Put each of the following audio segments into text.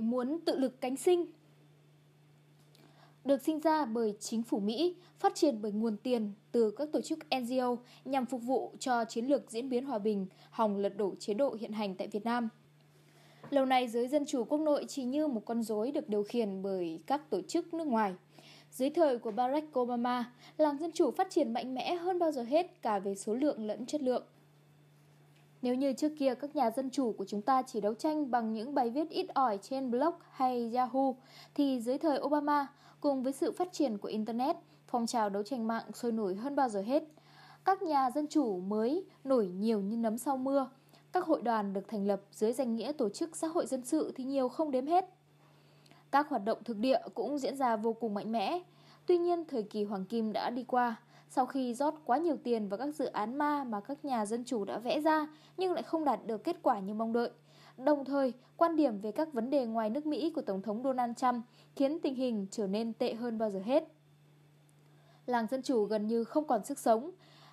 muốn tự lực cánh sinh. Được sinh ra bởi chính phủ Mỹ, phát triển bởi nguồn tiền từ các tổ chức NGO nhằm phục vụ cho chiến lược diễn biến hòa bình, hòng lật đổ chế độ hiện hành tại Việt Nam. Lâu nay, giới dân chủ quốc nội chỉ như một con rối được điều khiển bởi các tổ chức nước ngoài. Dưới thời của Barack Obama, làng dân chủ phát triển mạnh mẽ hơn bao giờ hết cả về số lượng lẫn chất lượng. Nếu như trước kia các nhà dân chủ của chúng ta chỉ đấu tranh bằng những bài viết ít ỏi trên blog hay Yahoo, thì dưới thời Obama, cùng với sự phát triển của Internet, phong trào đấu tranh mạng sôi nổi hơn bao giờ hết. Các nhà dân chủ mới nổi nhiều như nấm sau mưa. Các hội đoàn được thành lập dưới danh nghĩa tổ chức xã hội dân sự thì nhiều không đếm hết. Các hoạt động thực địa cũng diễn ra vô cùng mạnh mẽ. Tuy nhiên, thời kỳ Hoàng Kim đã đi qua, sau khi rót quá nhiều tiền vào các dự án ma mà các nhà dân chủ đã vẽ ra nhưng lại không đạt được kết quả như mong đợi. Đồng thời, quan điểm về các vấn đề ngoài nước Mỹ của Tổng thống Donald Trump khiến tình hình trở nên tệ hơn bao giờ hết. Làng Dân Chủ gần như không còn sức sống.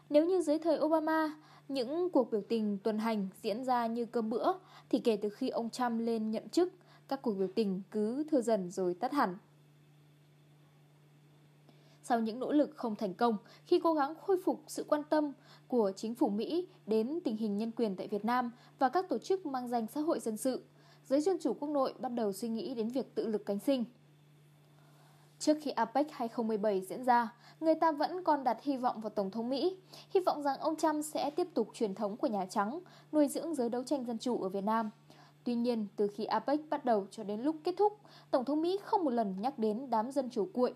Nếu như dưới thời Obama, những cuộc biểu tình tuần hành diễn ra như cơm bữa, thì kể từ khi ông Trump lên nhậm chức, các cuộc biểu tình cứ thưa dần rồi tắt hẳn sau những nỗ lực không thành công khi cố gắng khôi phục sự quan tâm của chính phủ Mỹ đến tình hình nhân quyền tại Việt Nam và các tổ chức mang danh xã hội dân sự. Giới dân chủ quốc nội bắt đầu suy nghĩ đến việc tự lực cánh sinh. Trước khi APEC 2017 diễn ra, người ta vẫn còn đặt hy vọng vào Tổng thống Mỹ, hy vọng rằng ông Trump sẽ tiếp tục truyền thống của Nhà Trắng, nuôi dưỡng giới đấu tranh dân chủ ở Việt Nam. Tuy nhiên, từ khi APEC bắt đầu cho đến lúc kết thúc, Tổng thống Mỹ không một lần nhắc đến đám dân chủ cuội,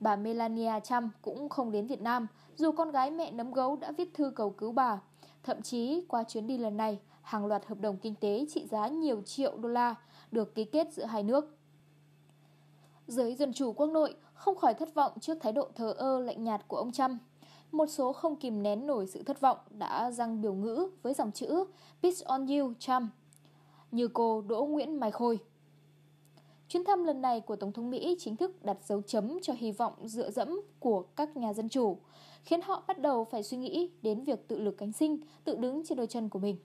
Bà Melania Trump cũng không đến Việt Nam, dù con gái mẹ nấm gấu đã viết thư cầu cứu bà. Thậm chí, qua chuyến đi lần này, hàng loạt hợp đồng kinh tế trị giá nhiều triệu đô la được ký kết giữa hai nước. Giới dân chủ quốc nội không khỏi thất vọng trước thái độ thờ ơ lạnh nhạt của ông Trump. Một số không kìm nén nổi sự thất vọng đã răng biểu ngữ với dòng chữ Peace on you, Trump. Như cô Đỗ Nguyễn Mai Khôi. Chuyến thăm lần này của Tổng thống Mỹ chính thức đặt dấu chấm cho hy vọng dựa dẫm của các nhà dân chủ, khiến họ bắt đầu phải suy nghĩ đến việc tự lực cánh sinh, tự đứng trên đôi chân của mình.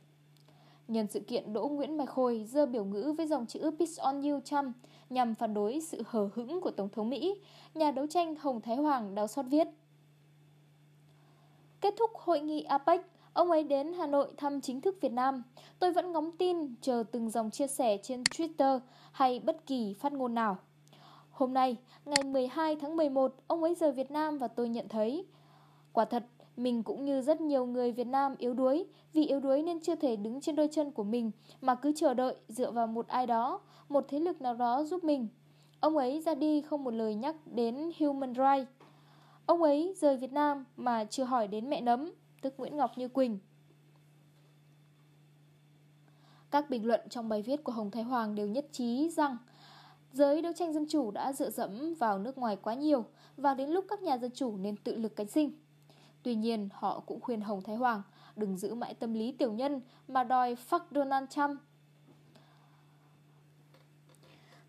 Nhân sự kiện Đỗ Nguyễn Mai Khôi dơ biểu ngữ với dòng chữ Peace on you Trump nhằm phản đối sự hờ hững của Tổng thống Mỹ, nhà đấu tranh Hồng Thái Hoàng đau xót viết. Kết thúc hội nghị APEC, Ông ấy đến Hà Nội thăm chính thức Việt Nam. Tôi vẫn ngóng tin chờ từng dòng chia sẻ trên Twitter hay bất kỳ phát ngôn nào. Hôm nay, ngày 12 tháng 11, ông ấy rời Việt Nam và tôi nhận thấy quả thật mình cũng như rất nhiều người Việt Nam yếu đuối, vì yếu đuối nên chưa thể đứng trên đôi chân của mình mà cứ chờ đợi dựa vào một ai đó, một thế lực nào đó giúp mình. Ông ấy ra đi không một lời nhắc đến human rights. Ông ấy rời Việt Nam mà chưa hỏi đến mẹ nấm, tức Nguyễn Ngọc Như Quỳnh. Các bình luận trong bài viết của Hồng Thái Hoàng đều nhất trí rằng giới đấu tranh dân chủ đã dựa dẫm vào nước ngoài quá nhiều và đến lúc các nhà dân chủ nên tự lực cánh sinh. Tuy nhiên, họ cũng khuyên Hồng Thái Hoàng đừng giữ mãi tâm lý tiểu nhân mà đòi fuck Donald Trump.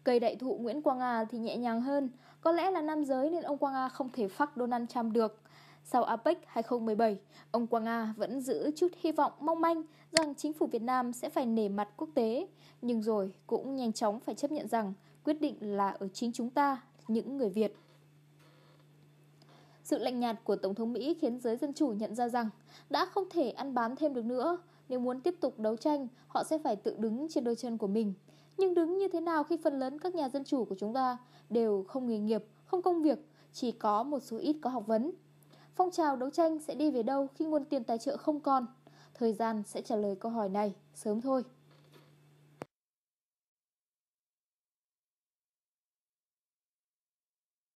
Cây đại thụ Nguyễn Quang Nga thì nhẹ nhàng hơn, có lẽ là nam giới nên ông Quang Nga không thể fuck Donald Trump được. Sau APEC 2017, ông Quang Nga vẫn giữ chút hy vọng mong manh rằng chính phủ Việt Nam sẽ phải nể mặt quốc tế, nhưng rồi cũng nhanh chóng phải chấp nhận rằng quyết định là ở chính chúng ta, những người Việt. Sự lạnh nhạt của Tổng thống Mỹ khiến giới dân chủ nhận ra rằng đã không thể ăn bám thêm được nữa. Nếu muốn tiếp tục đấu tranh, họ sẽ phải tự đứng trên đôi chân của mình. Nhưng đứng như thế nào khi phần lớn các nhà dân chủ của chúng ta đều không nghề nghiệp, không công việc, chỉ có một số ít có học vấn, Phong trào đấu tranh sẽ đi về đâu khi nguồn tiền tài trợ không còn? Thời gian sẽ trả lời câu hỏi này sớm thôi.